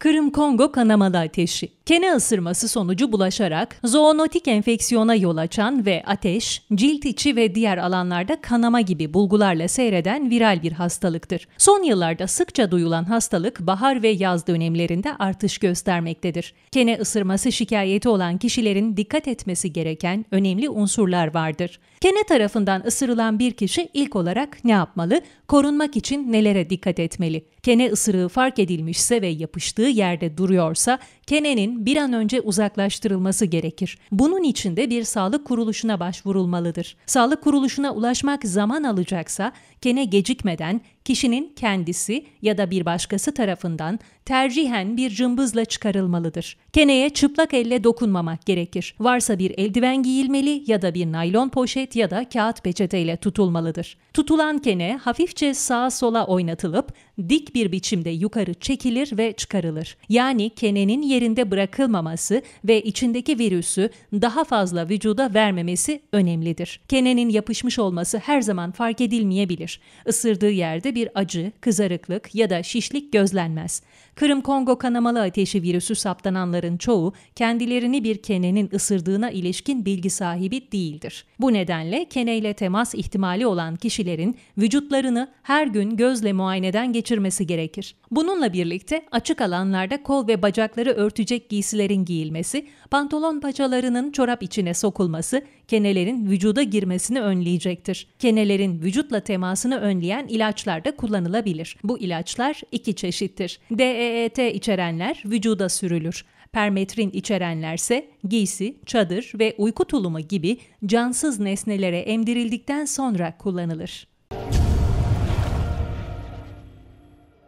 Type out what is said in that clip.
Kırım-Kongo kanamalı ateşi. Kene ısırması sonucu bulaşarak zoonotik enfeksiyona yol açan ve ateş, cilt içi ve diğer alanlarda kanama gibi bulgularla seyreden viral bir hastalıktır. Son yıllarda sıkça duyulan hastalık bahar ve yaz dönemlerinde artış göstermektedir. Kene ısırması şikayeti olan kişilerin dikkat etmesi gereken önemli unsurlar vardır. Kene tarafından ısırılan bir kişi ilk olarak ne yapmalı? Korunmak için nelere dikkat etmeli? Kene ısırığı fark edilmişse ve yapıştığı yerde duruyorsa Kene'nin bir an önce uzaklaştırılması gerekir. Bunun için de bir sağlık kuruluşuna başvurulmalıdır. Sağlık kuruluşuna ulaşmak zaman alacaksa Kene gecikmeden kişinin kendisi ya da bir başkası tarafından tercihen bir cımbızla çıkarılmalıdır. Keneye çıplak elle dokunmamak gerekir. Varsa bir eldiven giyilmeli ya da bir naylon poşet ya da kağıt peçeteyle tutulmalıdır. Tutulan kene hafifçe sağa sola oynatılıp dik bir biçimde yukarı çekilir ve çıkarılır. Yani kenenin yerinde bırakılmaması ve içindeki virüsü daha fazla vücuda vermemesi önemlidir. Kenenin yapışmış olması her zaman fark edilmeyebilir. Isırdığı yerde virüste bir acı, kızarıklık ya da şişlik gözlenmez. Kırım-Kongo kanamalı ateşi virüsü saptananların çoğu kendilerini bir kenenin ısırdığına ilişkin bilgi sahibi değildir. Bu nedenle keneyle temas ihtimali olan kişilerin vücutlarını her gün gözle muayeneden geçirmesi gerekir. Bununla birlikte açık alanlarda kol ve bacakları örtecek giysilerin giyilmesi, pantolon paçalarının çorap içine sokulması, kenelerin vücuda girmesini önleyecektir. Kenelerin vücutla temasını önleyen ilaçlar ilaçlarda kullanılabilir. Bu ilaçlar iki çeşittir. DEET içerenler vücuda sürülür. Permetrin içerenlerse giysi, çadır ve uyku tulumu gibi cansız nesnelere emdirildikten sonra kullanılır.